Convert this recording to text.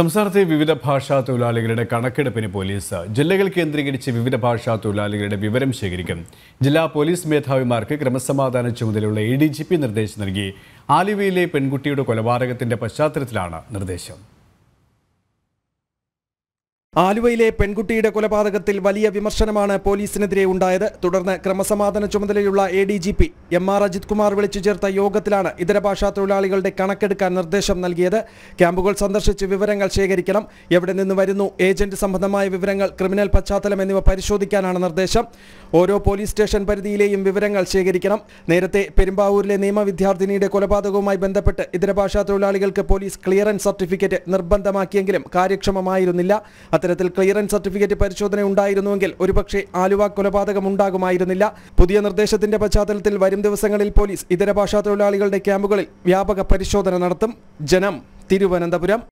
സംസ്ഥാനത്തെ വിവിധ ഭാഷാ തൊഴിലാളികളുടെ കണക്കെടുപ്പിന് പോലീസ് ജില്ലകൾ കേന്ദ്രീകരിച്ച് വിവിധ ഭാഷാ തൊഴിലാളികളുടെ വിവരം ശേഖരിക്കും ജില്ലാ പോലീസ് മേധാവിമാർക്ക് ക്രമസമാധാന ചുമതലയുള്ള എ നിർദ്ദേശം നൽകി ആലുവയിലെ പെൺകുട്ടിയുടെ കൊലപാതകത്തിന്റെ പശ്ചാത്തലത്തിലാണ് നിർദ്ദേശം ആലുവയിലെ പെൺകുട്ടിയുടെ കൊലപാതകത്തിൽ വലിയ വിമർശനമാണ് പോലീസിനെതിരെ ഉണ്ടായത് തുടർന്ന് ക്രമസമാധാന ചുമതലയുള്ള A D G P M R Ajith Kumar വിളിച്ചു ചേർത്ത യോഗത്തിലാണ് ഇതര ഭാഷാ തൊഴിലാളികളുടെ കണക്കെടുക്കാൻ നിർദ്ദേശം നൽകിയത് ക്യാമ്പുകൾ സന്ദർശിച്ച് വിവരങ്ങൾ ശേഖരിക്കണം എവിടെ നിന്ന് വരുന്നു ഏജന്റ് സംബന്ധമായ വിവരങ്ങൾ ക്രിമിനൽ പശ്ചാത്തലം എന്നിവ പരിശോധിക്കാനാണ് നിർദ്ദേശം ഓരോ പോലീസ് സ്റ്റേഷൻ പരിധിയിലെയും വിവരങ്ങൾ ശേഖരിക്കണം നേരത്തെ പെരുമ്പാവൂരിലെ നിയമവിദ്യാർത്ഥിനിയുടെ കൊലപാതകവുമായി ബന്ധപ്പെട്ട് ഇതരഭാഷാ തൊഴിലാളികൾക്ക് പോലീസ് ക്ലിയറൻസ് സർട്ടിഫിക്കറ്റ് നിർബന്ധമാക്കിയെങ്കിലും കാര്യക്ഷമമായിരുന്നില്ല അത്തരത്തിൽ ക്ലിയറൻസ് സർട്ടിഫിക്കറ്റ് പരിശോധന ഉണ്ടായിരുന്നുവെങ്കിൽ ഒരുപക്ഷെ ആലുവ കൊലപാതകം ഉണ്ടാകുമായിരുന്നില്ല പുതിയ നിർദ്ദേശത്തിന്റെ പശ്ചാത്തലത്തിൽ വരും ദിവസങ്ങളിൽ പോലീസ് ഇതരഭാഷാ തൊഴിലാളികളുടെ ക്യാമ്പുകളിൽ വ്യാപക പരിശോധന നടത്തും ജനം തിരുവനന്തപുരം